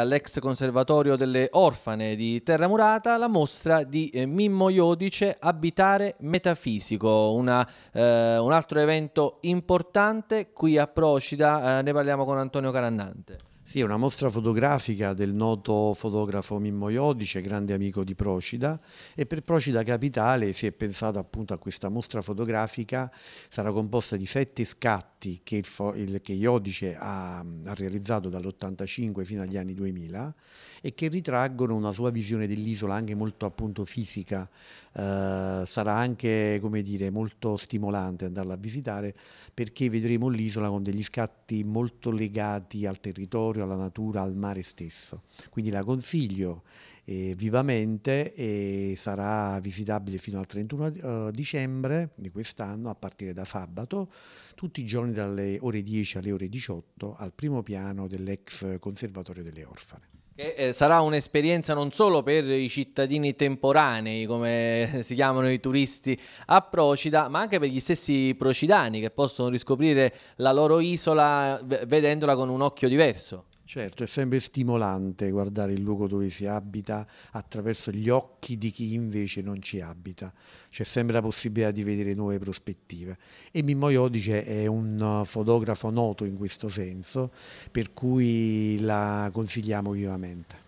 all'ex conservatorio delle orfane di Terra Murata la mostra di eh, Mimmo Iodice Abitare Metafisico, una, eh, un altro evento importante qui a Procida, eh, ne parliamo con Antonio Carannante. Sì, è una mostra fotografica del noto fotografo Mimmo Iodice, grande amico di Procida, e per Procida Capitale si è pensato appunto a questa mostra fotografica, sarà composta di sette scatti che, il, che Iodice ha, ha realizzato dall'85 fino agli anni 2000 e che ritraggono una sua visione dell'isola anche molto appunto fisica, eh, sarà anche come dire molto stimolante andarla a visitare perché vedremo l'isola con degli scatti molto legati al territorio, territorio, alla natura, al mare stesso. Quindi la consiglio eh, vivamente e sarà visitabile fino al 31 eh, dicembre di quest'anno a partire da sabato, tutti i giorni dalle ore 10 alle ore 18 al primo piano dell'ex Conservatorio delle Orfane. Eh, sarà un'esperienza non solo per i cittadini temporanei, come si chiamano i turisti a Procida, ma anche per gli stessi procidani che possono riscoprire la loro isola vedendola con un occhio diverso. Certo, è sempre stimolante guardare il luogo dove si abita attraverso gli occhi di chi invece non ci abita. C'è sempre la possibilità di vedere nuove prospettive. E Mimmo Iodice è un uh, fotografo noto in questo senso, per cui la consigliamo vivamente.